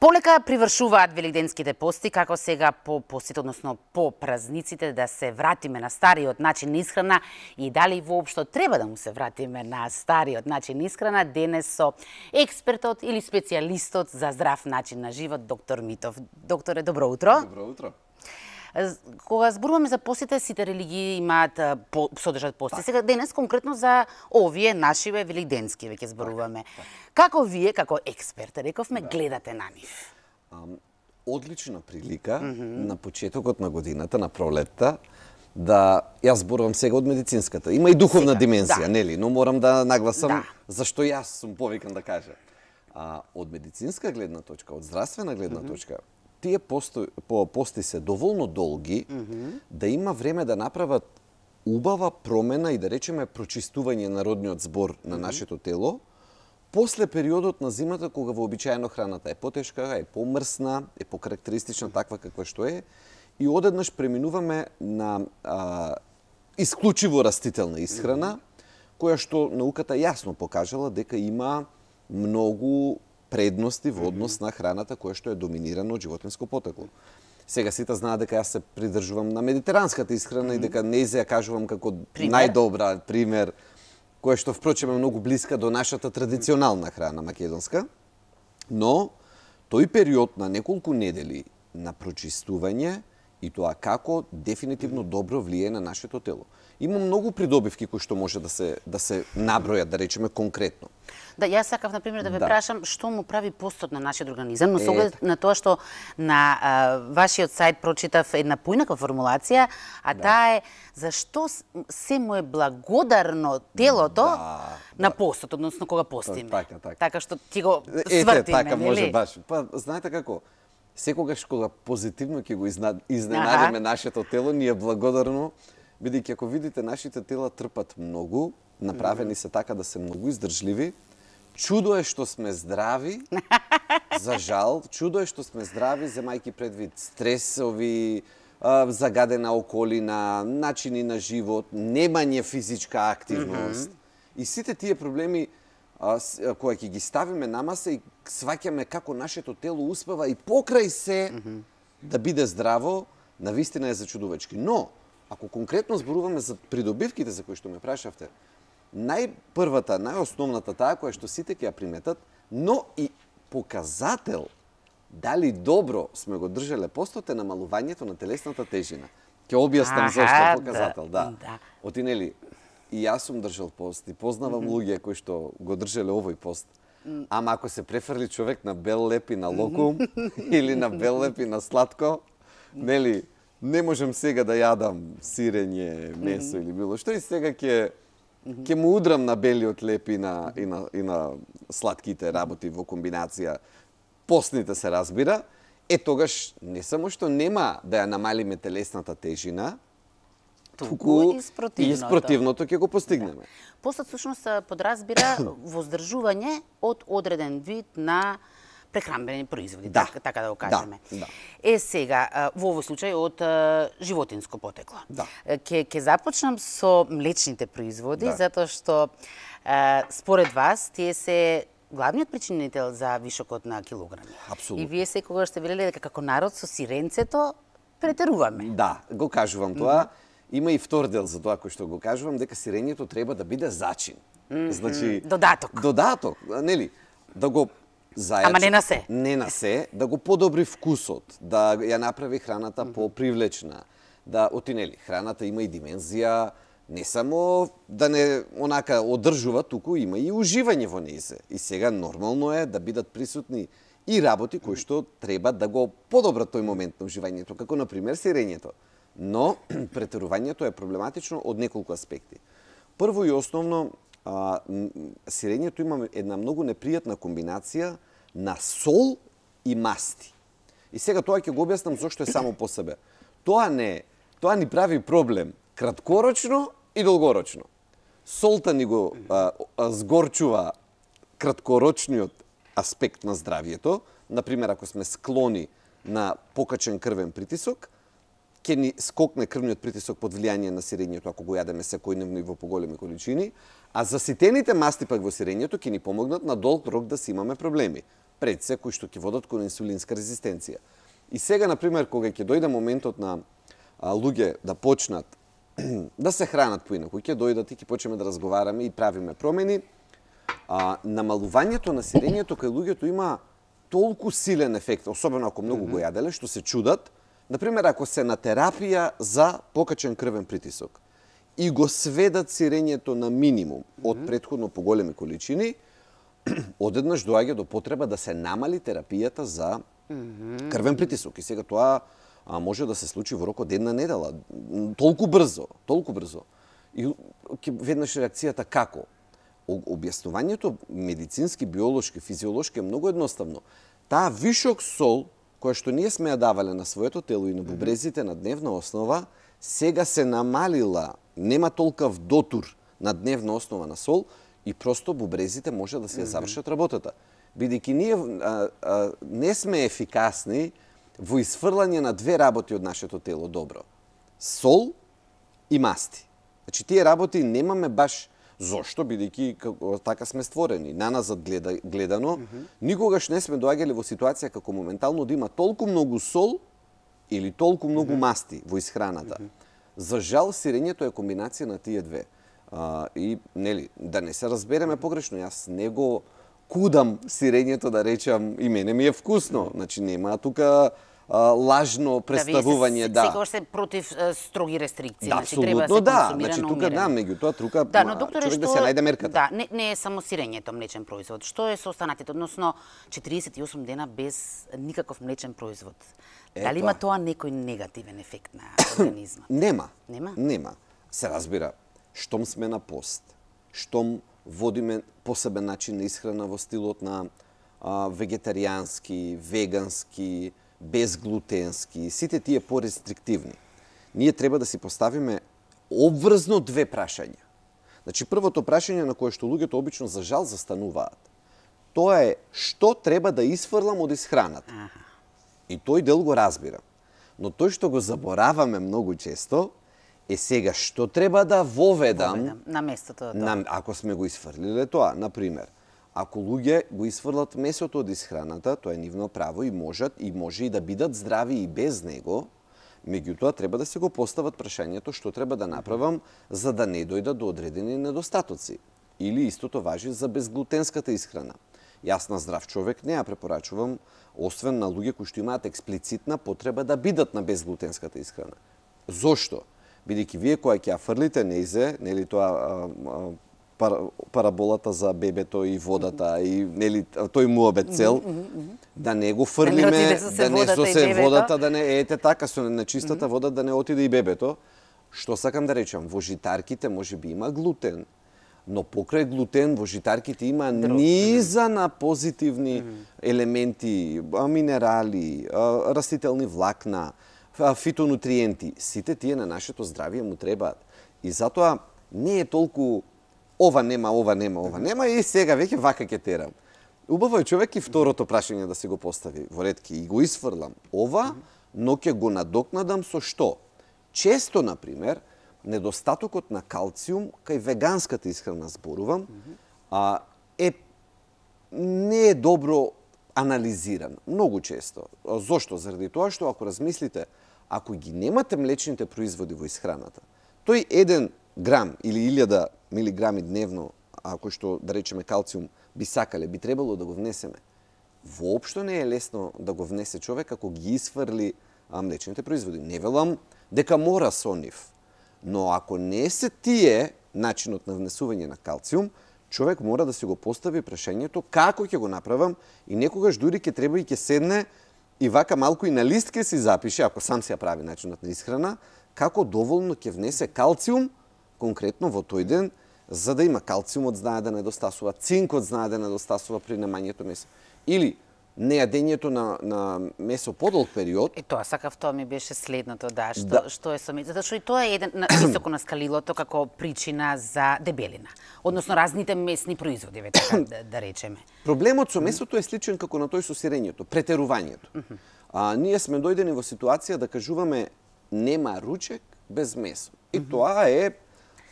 Полека привршуваат велиденските пости, како сега по постит, односно по празниците, да се вратиме на стариот начин на исхрана и дали воопшто треба да му се вратиме на стариот начин на исхрана, денес со експертот или специјалистот за здрав начин на живот, доктор Митов. Докторе, добро утро. Добро утро. Кога зборуваме за постите, сите религии имаат по, содржат пости. Така. Сега денес конкретно за овие нашиве великденски веќе зборуваме. Так, так. Како вие како експерт рековме да. гледате на нив? Одлична прилика mm -hmm. на почетокот на годината, на пролетта, да јас зборувам сега од медицинската. Има и духовна сега, димензија, да. нели, но морам да нагласам да. зашто јас сум повикан да кажа. А, од медицинска гледна точка, од здравствена гледна mm -hmm. точка, тие посто, по, пости се доволно долги mm -hmm. да има време да направат убава промена и да речеме прочистување на родниот збор на нашето тело, после периодот на зимата кога вообичаено храната е потешка, е помрсна, е покарактеристична таква каква што е, и одеднаш преминуваме на а, исклучиво растителна исхрана, која што науката јасно покажала дека има многу предности во однос на храната која што е доминирана од животинско потекло. Сега сите знаат дека јас се придржувам на медитеранската исхрана mm -hmm. и дека не ја кажувам како најдобра пример која што впрочем е многу блиска до нашата традиционална храна македонска, но тој период на неколку недели на прочистување и тоа како дефинитивно добро влијае на нашето тело. Има многу придобивки кои што може да се да се набројат, да речеме конкретно. Да, јас сакав на пример да ве да. прашам што му прави постот на нашиот организам, но со оглед така. на тоа што на а, вашиот сајт прочитав една поинаква формулација, а да. таа е зашто се му е благодарно телото да, на да. постот, односно кога па, постиме. Така, така. така што ти го свртиме, Ете, така, нели? може баш. Па знаете како? секогаш кога позитивно ќе го изненадиме ага. нашето тело, ние е благодарно, бидејќи ако видите нашите тела трпат многу, направени се така да се многу издржливи. Чудо е што сме здрави, за жал, чудо е што сме здрави, земајки предвид стресови, загадена околина, начини на живот, немање физичка активност. Mm -hmm. И сите тие проблеми која ќе ги ставиме на маса и сваќаме како нашето тело успева и покрај се mm -hmm. да биде здраво, на вистина е зачудувачки. Но, ако конкретно зборуваме за придобивките за кои што ме прашавте, најпрвата, најосновната таа која што сите ќе ја приметат, но и показател дали добро сме го држале постот е намалувањето на телесната тежина. Ке објаснам е да, показател, да. да. Оти нели и јас сум држел пост и познавам mm -hmm. луѓе кои што го држеле овој пост. Ама ако се префрли човек на бел леп и на локум mm -hmm. или на бел леп и на сладко, нели, не можам сега да јадам сирење, месо mm -hmm. или било што и сега ќе ќе му удрам на белиот леп и на и на и на сладките работи во комбинација. Постните се разбира, е тогаш не само што нема да ја намалиме телесната тежина, туку и спротивното. ќе го постигнеме. Да. После всушност подразбира воздржување од одреден вид на прехранбени производи, да. така, така да го да, кажеме. Да, Е сега во овој случај од животинско потекло. Да. Ке ке започнам со млечните производи да. затоа што според вас тие се главниот причинител за вишокот на килограми. Апсолутно. И вие секогаш сте велеле дека како народ со сиренцето претеруваме. Да, го кажувам тоа. Mm -hmm има и втор дел за тоа кој што го кажувам, дека сирењето треба да биде зачин. Mm -hmm. Значи, додаток. Додаток, нели? Да го зајачи. Ама не на се. Не на се, да го подобри вкусот, да ја направи храната mm -hmm. попривлечна, да отинели. Храната има и димензија, не само да не онака одржува, туку има и уживање во нејзе. И сега нормално е да бидат присутни и работи кои што треба да го подобрат тој момент на уживањето, како на пример сирењето но претерувањето е проблематично од неколку аспекти. Прво и основно, а, сирењето има една многу непријатна комбинација на сол и масти. И сега тоа ќе го објаснам зошто е само по себе. Тоа не, тоа ни прави проблем краткорочно и долгорочно. Солта ни го а, а, згорчува краткорочниот аспект на здравието, на пример ако сме склони на покачен крвен притисок, ќе ни скокне крвниот притисок под влијание на сирењето ако го јадеме секојдневно и во поголеми количини, а заситените масти пак во сирењето ќе ни помогнат на долг рок да си имаме проблеми, пред се кои што ќе водат кон инсулинска резистенција. И сега, на пример, кога ќе дојде моментот на а, луѓе да почнат да се хранат поинаку, ќе дојдат и ќе почнеме да разговараме и правиме промени, а, намалувањето на сирењето кај луѓето има толку силен ефект, особено ако многу го јаделе, што се чудат, Например, ако се на терапија за покачен крвен притисок и го сведат сирењето на минимум од предходно поголеми количини, одеднаш доаѓа до потреба да се намали терапијата за крвен притисок. И сега тоа а, може да се случи во рокот една недела. Толку брзо, толку брзо. И веднаш реакцијата како? Објаснувањето медицински, биолошки, физиолошки е многу едноставно. Таа вишок сол која што ние сме ја давале на своето тело и на бубрезите на дневна основа, сега се намалила, нема толков дотур на дневна основа на сол и просто бубрезите може да се ја завршат работата. Бидејќи ние а, а, не сме ефикасни во исфрлање на две работи од нашето тело добро. Сол и масти. Значи тие работи немаме баш Зошто? Бидејќи така сме створени. Наназад гледа, гледано, mm -hmm. никогаш не сме доаѓале во ситуација како моментално да има толку многу сол или толку многу mm -hmm. масти во исхраната. Mm -hmm. За жал, сирењето е комбинација на тие две. А, и, нели, да не се разбереме погрешно, јас не го кудам сирењето, да речам, и мене ми е вкусно. Значи, нема тука лажно да, представување, да. Секогаш се против строги рестрикции, значи, да, значи треба се да, значи тука да, меѓутоа тука да, но, човек да што, да се најде мерката. Да, не, не е само сирењето млечен производ. Што е со останатите, односно 48 дена без никаков млечен производ? Дали има тоа некој негативен ефект на организмот? Нема. Нема? Нема. Се разбира, штом сме на пост, штом водиме посебен начин на исхрана во стилот на а, вегетаријански, вегански, безглутенски, сите тие порестриктивни, ние треба да си поставиме обврзно две прашања. Значи, првото прашање на кое што луѓето обично за жал застануваат, тоа е што треба да исфрлам од исхраната. И тој дел го разбирам. Но тој што го забораваме многу често, е сега што треба да воведам, воведам на местото да на, ако сме го исфрлиле тоа, на пример Ако луѓе го исфрлат месото од исхраната, тоа е нивно право и можат и може и да бидат здрави и без него, меѓутоа треба да се го постават прашањето што треба да направам за да не дојда до одредени недостатоци. Или истото важи за безглутенската исхрана. Јас на здрав човек не ја препорачувам, освен на луѓе кои што имаат експлицитна потреба да бидат на безглутенската исхрана. Зошто? Бидејќи вие која ќе ја фрлите неизе, нели тоа а, а, пар, параболата за бебето и водата и нели тој обе цел да не го фрлиме да не со се да водата да не ете така со нечистата вода да не отиде и бебето што сакам да речам во житарките може би има глутен но покрај глутен во житарките има Друг. низа на позитивни елементи минерали растителни влакна фитонутриенти сите тие на нашето здравје му требаат и затоа не е толку ова нема, ова нема, ова нема и сега веќе вака ќе терам. Убаво е човек и второто прашање да се го постави во ретки и го исфрлам ова, но ќе го надокнадам со што? Често, на пример, недостатокот на калциум кај веганската исхрана зборувам, а, е не е добро анализиран, многу често. Зошто? Заради тоа што ако размислите, ако ги немате млечните производи во исхраната, тој еден грам или 1000 милиграми дневно, ако што да речеме калциум би сакале, би требало да го внесеме. Воопшто не е лесно да го внесе човек ако ги исфрли млечните производи. Не велам дека мора со нив, но ако не се тие начинот на внесување на калциум, човек мора да си го постави прашањето како ќе го направам и некогаш дури ќе треба и ќе седне и вака малку и на лист ќе си запише, ако сам се ја прави начинот на исхрана, како доволно ќе внесе калциум конкретно во тој ден, за да има калциумот знае да недостасува, цинкот знае да недостасува при немањето месо. Или неадењето на, на месо подолг период. И тоа сакав, тоа ми беше следното, да, што, да. што е со месо. Зато што и тоа е еден на, високо на скалилото како причина за дебелина. Односно, разните месни производи, ве така да, да речеме. Проблемот со месото е сличен како на тој со сирењето, претерувањето. а, ние сме дојдени во ситуација да кажуваме нема ручек без месо. И mm -hmm. тоа е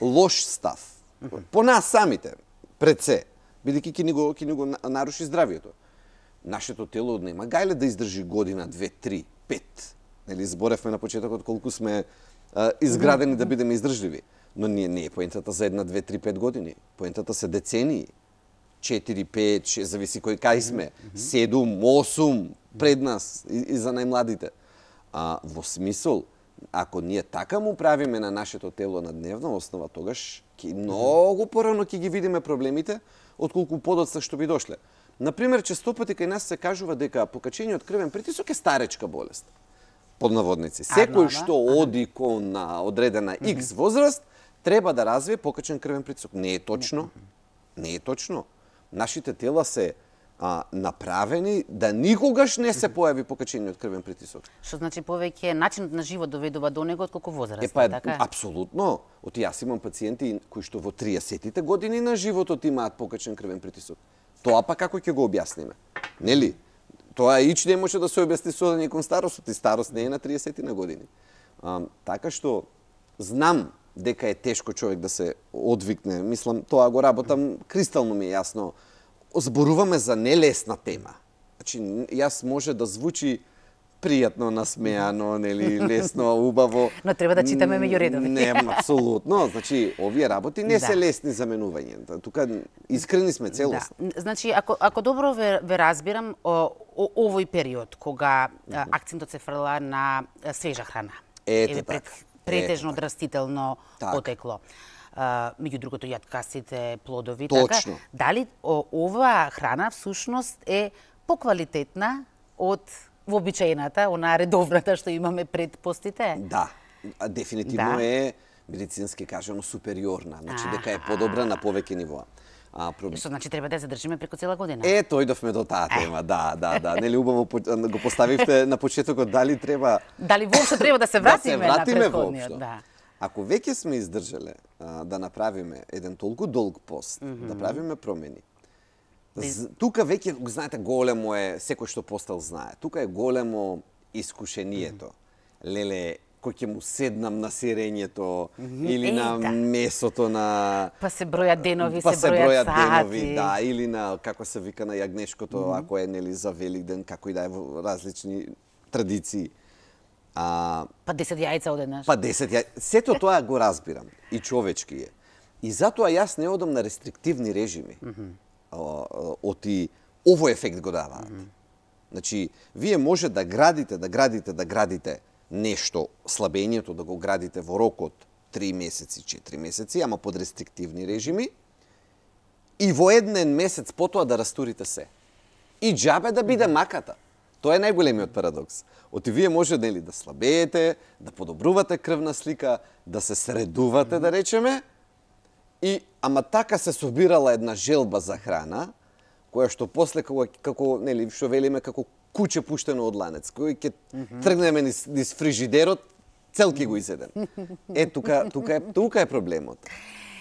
лош став. По нас самите, пред се, бидејќи ќе ни го, ќе ни го наруши здравието. Нашето тело нема гајле да издржи година, две, три, пет. Нели, зборевме на почетокот колку сме а, изградени да бидеме издржливи. Но не, не е поентата за една, две, три, пет години. Поентата се децении. четири пет, шест, зависи кој кај сме, Седум, осум пред нас и, и за најмладите. А во смисол ако ние така му правиме на нашето тело на дневна основа, тогаш ќе многу порано ќе ги видиме проблемите, отколку подоцна што би дошле. Например, честопати кај нас се кажува дека покачениот крвен притисок е старечка болест. Под наводници. Секој што оди кон на одредена X возраст, треба да развие покачен крвен притисок. Не е точно. Не е точно. Нашите тела се а, направени да никогаш не се појави покачениот крвен притисок. Што значи повеќе начинот на живот доведува до него отколку возраст, е, па, така? Апсолутно. Оти јас имам пациенти кои што во 30-тите години на животот имаат покачен крвен притисок. Тоа па како ќе го објасниме? Нели? Тоа ич не може да се објасни со некон старост, и старост не е на 30 на години. А, така што знам дека е тешко човек да се одвикне. Мислам, тоа го работам, кристално ми е јасно зборуваме за нелесна тема. Значи, јас може да звучи пријатно насмеано, нели, лесно, убаво. Но треба да читаме меѓу редови. Не, апсолутно. Значи, овие работи не да. се лесни за менување. Тука искрени сме да. целосно. Да. Значи, ако, ако добро ве, ве разбирам, о, о, овој период, кога акцентот се фрла на свежа храна. Ето Еве, пред, така. Претежно Ето, растително така. потекло меѓу другото јаткасите, плодови, така. Точно. така. Дали оваа храна всушност е поквалитетна од вообичаената, она редовната што имаме пред постите? Да, дефинитивно да. е медицински кажано супериорна, значи дека е подобра на повеќе нивоа. А, проб... Што значи треба да ја задржиме преку цела година? Е, тој дофме до таа тема, да, да, да. Нели убаво го поставивте на почетокот дали треба Дали воопшто треба да се вратиме, да се вратиме на претходниот, да. Ако веќе сме издржале а, да направиме еден толку долг пост, mm -hmm. да правиме промени, Без... тука веќе, знаете, големо е, секој што постал знае, тука е големо искушението. Mm -hmm. Леле, кој ќе му седнам на сирењето mm -hmm. или Ей, на да. месото на па се броја денови, па се броја сати. денови, да, или на како се вика на јагнешкото, mm -hmm. ако е нели за ден, како и да е во различни традиции. А, па 10 јајца одеднаш. Па 10 јајца. Сето тоа го разбирам. И човечки е. И затоа јас не одам на рестриктивни режими. Mm -hmm. Оти овој ефект го даваат. Mm -hmm. Значи, вие може да градите, да градите, да градите нешто, слабењето да го градите во рокот 3 месеци, 4 месеци, ама под рестриктивни режими, и во еден месец потоа да растурите се. И джабе да биде маката. Тоа е најголемиот парадокс. Оти вие може нели да слабеете, да подобрувате крвна слика, да се средувате да речеме, и ама така се собирала една желба за храна, која што после како, како нели што велиме како куче пуштено од ланец, кој ќе тргнеме низ, низ фрижидерот, цел ќе го изедем. Е тука тука е тука е проблемот.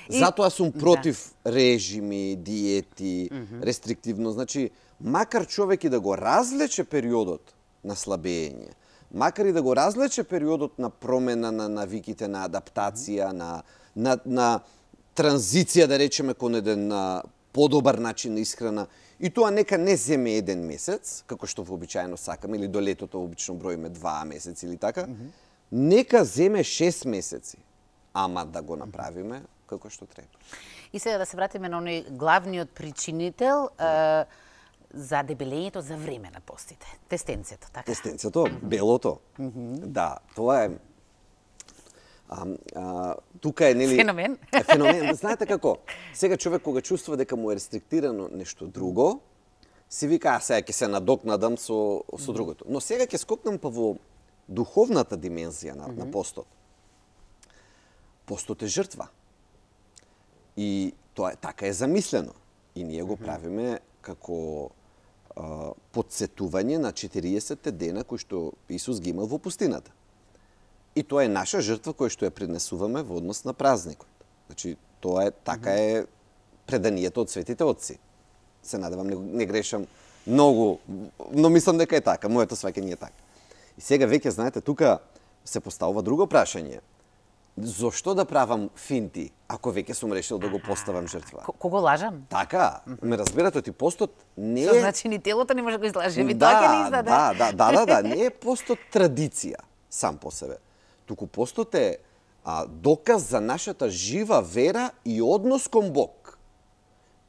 Затоа сум да. против да. режими, диети, mm -hmm. рестриктивно. Значи, макар човек и да го разлече периодот на слабење, макар и да го разлече периодот на промена на навиките, на адаптација, mm -hmm. на, на, на транзиција, да речеме, кон еден на подобар начин на исхрана, и тоа нека не земе еден месец, како што вообичаено сакаме, или до летото обично броиме два месеци или така, mm -hmm. нека земе шест месеци. Ама да го направиме, како што треба. И сега да се вратиме на оној главниот причинител е, да. за дебелењето за време на постите. Тестенцето, така? Тестенцето, белото. Mm -hmm. Да, тоа е А, а, тука е нели феномен. Е феномен. Знаете како? Сега човек кога чувствува дека му е рестриктирано нешто друго, си вика а сега ќе се надокнадам со со другото. Но сега ќе скокнам па во духовната димензија на, mm -hmm. на постот. Постот е жртва. И тоа е така е замислено. И ние го правиме како подсетување на 40 дена кои што Исус ги имал во пустината. И тоа е наша жртва која што ја принесуваме во однос на празникот. Значи, тоа е така е преданието од светите отци. Се надевам не, не грешам многу, но мислам дека е така, моето не е така. И сега веќе знаете тука се поставува друго прашање зошто да правам финти, ако веќе сум решил да го поставам жртва? К кого лажам? Така, ме разбирате, ти постот не е... значи ни телото не може да го излаже, ми да, тоа ќе не издаде. Да, да, да, да, да, не е постот традиција сам по себе. Туку постот е а, доказ за нашата жива вера и однос кон Бог.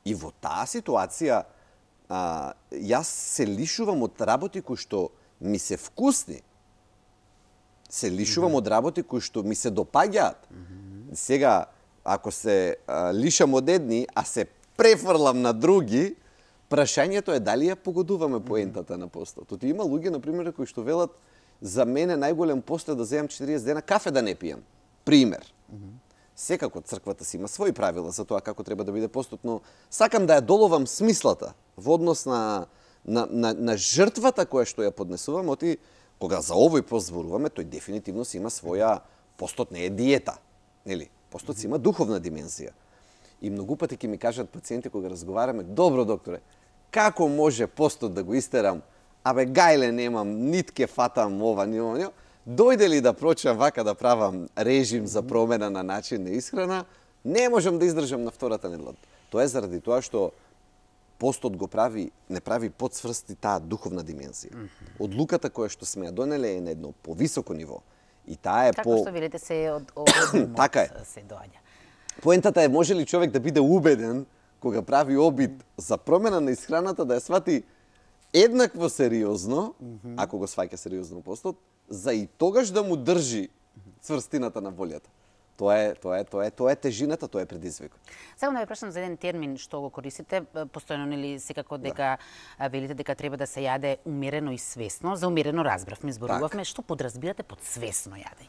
И во таа ситуација, а, јас се лишувам од работи кои што ми се вкусни, се лишувам од работи кои што ми се допаѓаат. Mm -hmm. Сега, ако се а, лишам од едни, а се префрлам на други, прашањето е дали ја погодуваме поентата mm -hmm. на постот. Оти има луѓе, например, кои што велат за мене најголем пост е да земам 40 дена кафе да не пијам. Пример. Mm -hmm. Секако црквата си има своји правила за тоа како треба да биде постот, но сакам да ја доловам смислата во однос на, на, на, на жртвата која што ја поднесувам, оти кога за овој пост зборуваме, тој дефинитивно си има своја постот не е диета, нели? Постот си има духовна димензија. И многу пати ќе ми кажат пациенти кога разговараме, добро докторе, како може постот да го истерам? Абе гајле немам, нит ке фатам ова, ни ова, ни ова. Дојде ли да прочам вака да правам режим за промена на начин на исхрана, не можам да издржам на втората недела. Тоа е заради тоа што постот го прави, не прави подсврсти таа духовна димензија. Mm -hmm. Одлуката која што сме ја донеле е на едно повисоко ниво. И таа е Како по... што велите се од, од, така е. се доаѓа. Поентата е може ли човек да биде убеден кога прави обид за промена на исхраната да ја свати еднакво сериозно, mm -hmm. ако го сваќа сериозно постот, за и тогаш да му држи цврстината на волјата. Тоа е, тоа е, тоа е, тоа е тежината, тоа е предизвикот. Само да ве прашам за еден термин што го користите, постојано нели секако да. дека да. велите дека треба да се јаде умерено и свесно, за умерено разбравме, зборувавме, што подразбирате под свесно јадење?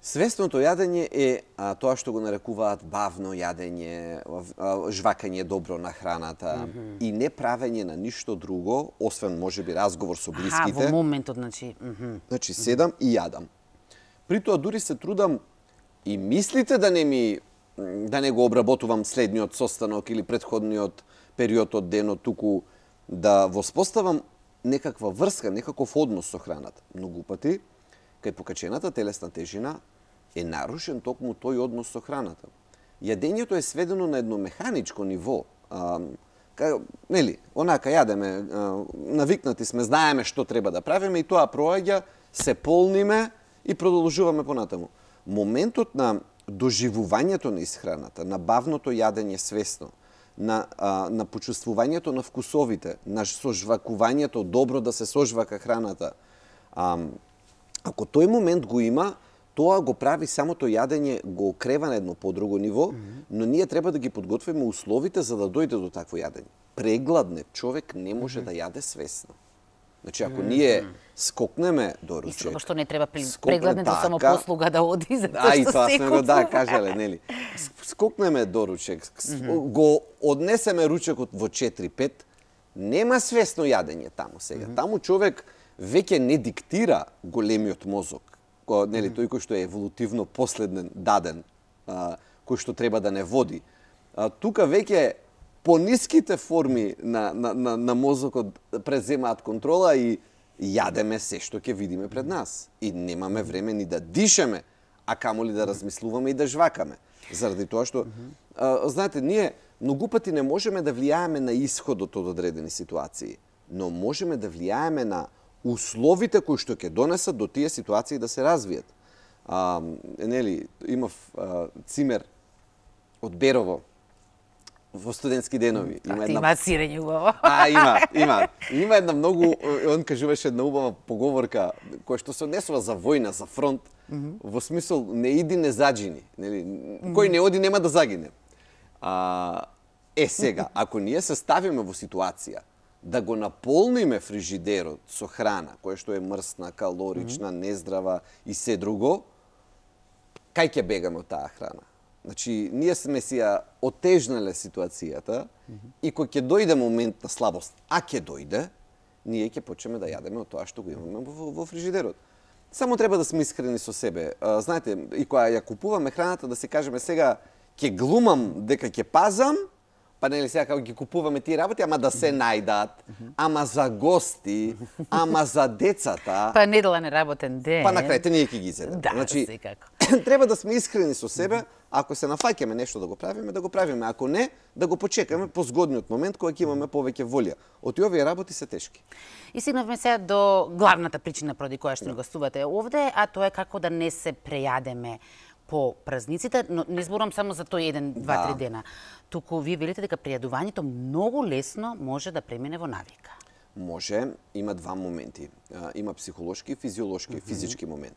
Свесното јадење е а, тоа што го нарекуваат бавно јадење, жвакање добро на храната mm -hmm. и не правење на ништо друго, освен можеби разговор со близките. Аха, во моментот, значи... Mm -hmm. Значи, седам mm -hmm. и јадам. При тоа дури се трудам и мислите да не ми да не го обработувам следниот состанок или предходниот период од денот, туку да воспоставам некаква врска, некаков однос со храната. Многу пати, кај покачената телесна тежина е нарушен токму тој однос со храната. Јадењето е сведено на едно механичко ниво. А, ка, нели, онака јадеме, а, навикнати сме, знаеме што треба да правиме и тоа проаѓа, се полниме и продолжуваме понатаму моментот на доживувањето на исхраната, на бавното јадење свесно, на, а, на почувствувањето на вкусовите, на сожвакувањето, добро да се сожвака храната. А, ако тој момент го има, тоа го прави самото јадење, го окрева на едно подруго ниво, mm -hmm. но ние треба да ги подготвиме условите за да дојде до такво јадење. Прегладне човек не може mm -hmm. да јаде свесно. Значи, ако ние скокнеме до ручек... Исто што не треба прегледната така, само послуга да оди, затоа што се купува. тоа сме го, да, кажале, нели. Скокнеме до ручек, го однесеме ручекот во 4-5, нема свесно јадење таму сега. Таму човек веќе не диктира големиот мозок, ко, нели, тој кој што е еволутивно последен даден, а, кој што треба да не води. А, тука веќе пониските форми на, на, на, на мозокот преземаат контрола и јадеме се што ќе видиме пред нас. И немаме време ни да дишеме, а камо ли да размислуваме и да жвакаме. Заради тоа што, mm -hmm. а, знаете, ние многу пати не можеме да влијаеме на исходот од одредени ситуации, но можеме да влијаеме на условите кои што ќе донесат до тие ситуации да се развијат. А, нели, имав а, цимер од Берово, во студентски денови. Има една... има сирење убаво. А, има, има. Има една многу, он кажуваше една убава поговорка, која што се однесува за војна, за фронт, mm -hmm. во смисол не иди не заджини. Нели? Mm -hmm. Кој не оди нема да загине. А, е, сега, ако ние се ставиме во ситуација да го наполниме фрижидерот со храна, која што е мрсна, калорична, mm -hmm. нездрава и се друго, кај ќе бегаме од таа храна? Значи, ние сме си ја отежнале ситуацијата mm -hmm. и кој ќе дојде момент на слабост, а ќе дојде, ние ќе почнеме да јадеме од тоа што го имаме во, во фрижидерот. Само треба да сме искрени со себе. А, знаете, и кога ја купуваме храната, да се кажеме сега ќе глумам дека ќе пазам, па нели сега како ги купуваме тие работи, ама да се најдат, ама за гости, ама за децата. Па недела не работен ден. Па на крајте ние ќе ги изедеме. Да, значи, треба да сме искрени со себе, ако се нафаќаме нешто да го правиме, да го правиме, ако не, да го почекаме по згодниот момент кога ќе имаме повеќе волја. Оти овие работи се тешки. И сигнавме сега до главната причина проди која што да. гостувате овде, а тоа е како да не се прејадеме по празниците, но не зборам само за тој еден, два, да. три дена. Туку вие велите дека пријадувањето многу лесно може да премине во навика. Може, има два моменти. Има психолошки и физиолошки, mm -hmm. физички момент.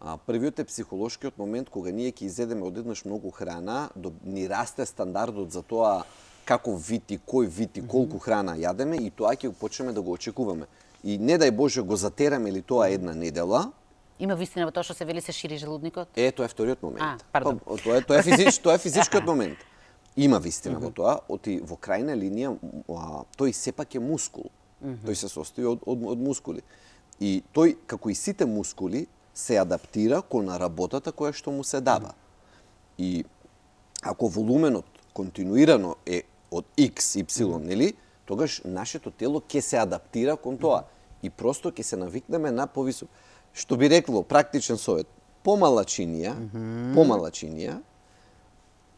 Првиот е психолошкиот момент кога ние ќе изедеме одеднаш многу храна, до, ни расте стандардот за тоа како вид и кој вид и колку храна јадеме и тоа ќе почнеме да го очекуваме. И не дај Боже го затераме или тоа една недела, Има вистина во тоа што се вели се шири желудникот? Е, тоа е вториот момент. А, пардон. Па, тоа е, тоа е, физич, тоа е физичкиот да. момент. Има вистина mm -hmm. во тоа, оти во крајна линија а, тој сепак е мускул. Mm -hmm. Тој се состои од, од, од мускули. И тој, како и сите мускули, се адаптира кон работата која што му се дава. Mm -hmm. И ако волуменот континуирано е од X, Y, нели, тогаш нашето тело ќе се адаптира кон тоа. И просто ќе се навикнеме на повисок што би рекло практичен совет, помала чинија, mm -hmm. помала чинија,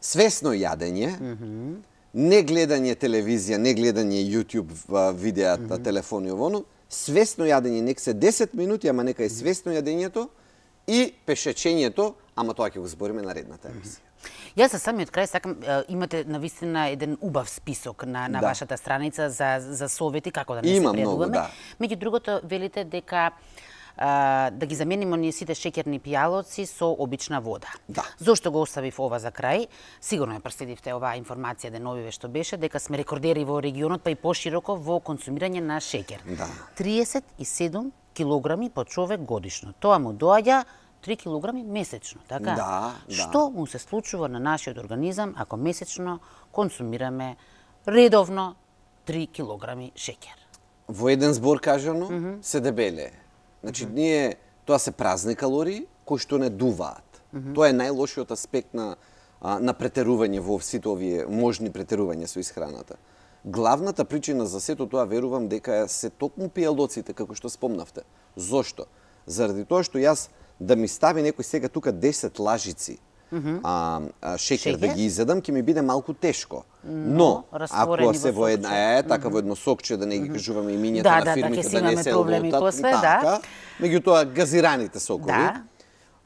свесно јадење, mm -hmm. не гледање телевизија, не гледање YouTube видеата, mm -hmm. телефони и овоно, свесно јадење, нека се 10 минути, ама нека е свесно јадењето и пешечењето, ама тоа ќе го збориме на редната емисија. Јас сам самиот крај сакам имате на вистина еден убав список на на да. вашата страница за за совети како да не Има се предугаме. многу, да. Меѓу другото велите дека да ги замениме ние сите шеќерни пијалоци со обична вода. Да. Зошто го оставив ова за крај? Сигурно ја проследивте оваа информација деновиве што беше дека сме рекордери во регионот па и пошироко во консумирање на шеќер. Да. 37 килограми по човек годишно. Тоа му доаѓа 3 килограми месечно, така? Да, да. Што му се случува на нашиот организам ако месечно консумираме редовно 3 килограми шеќер? Во еден збор кажано, mm -hmm. се дебеле. Значи, mm -hmm. ние, тоа се празни калории, кои што не дуваат. Mm -hmm. Тоа е најлошиот аспект на, а, на претерување во сите овие можни претерувања со исхраната. Главната причина за сето тоа верувам дека се токму пијалоците, како што спомнавте. Зошто? Заради тоа што јас да ми стави некој сега тука 10 лажици а, а шекер, да ги изедам, ќе ми биде малку тешко. Но, Но ако се во една, е, така mm -hmm. во едно сокче, да не ги кажуваме имињата да, на фирмите, да, да, да не се лутат, да. така, да. меѓутоа газираните сокови, да.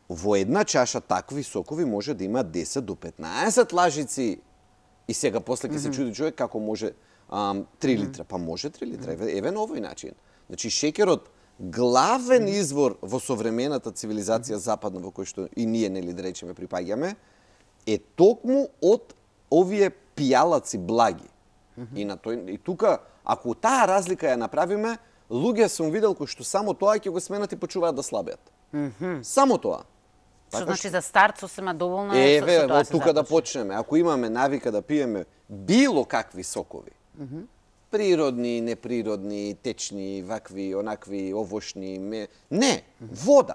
во една чаша такви сокови може да има 10 до 15 лажици и сега после ќе mm -hmm. се чуди човек како може ам, 3 литра, па може 3 литра, еве, еве на овој начин. Значи шекерот, главен извор во современата цивилизација западна во кој што и ние нели да речеме припаѓаме е токму од овие пијалаци благи. Mm -hmm. И на тој и тука ако таа разлика ја направиме, луѓе сум видел кои што само тоа ќе го сменат и почуваат да слабеат. Mm -hmm. Само тоа. Што така значи за старт сосема доволно е Еве, тука започне. да почнеме. Ако имаме навика да пиеме било какви сокови, mm -hmm природни, неприродни, течни, вакви, онакви, овошни, ме... не, вода.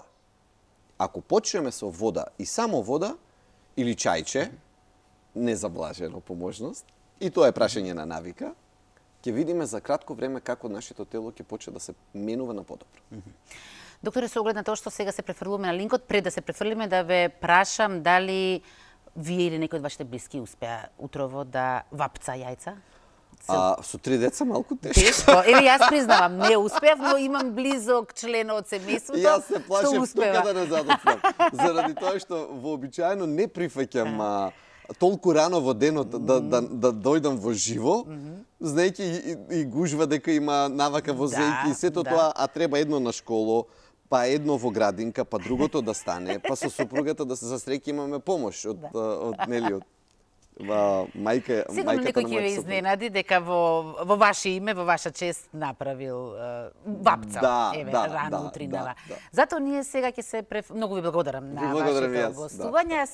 Ако почнеме со вода и само вода или чајче, незаблажено по можност, и тоа е прашање на навика, ќе видиме за кратко време како нашето тело ќе почне да се менува на подобро. Докторе, со оглед на тоа што сега се префрлуваме на линкот, пред да се префрлиме, да ве прашам дали вие или некој од вашите блиски успеа утрово да вапца јајца? А со три деца малку тешко. Тешко. Еве јас признавам, не успев, но имам близок член од семејството. Јас се плашам. тука да не задоцнам. Заради тоа што вообичаено не прифаќам толку рано во денот да, да, да дојдам во живо, mm -hmm. знаејќи и, и гужва дека има навака во да, зејки да, и сето да. тоа, а треба едно на школо, па едно во градинка, па другото да стане, па со супругата да се засреќи имаме помош од, да. од, од нели од мајка, Сигурно мајката некој ќе ве изненади дека во, во ваше име, во ваша чест направил бабца, э, да, еве, да, рано да, утринава. Да, да. Затоа ние сега ќе се преф... Многу ви благодарам на ви благодарам вашето да. гостување.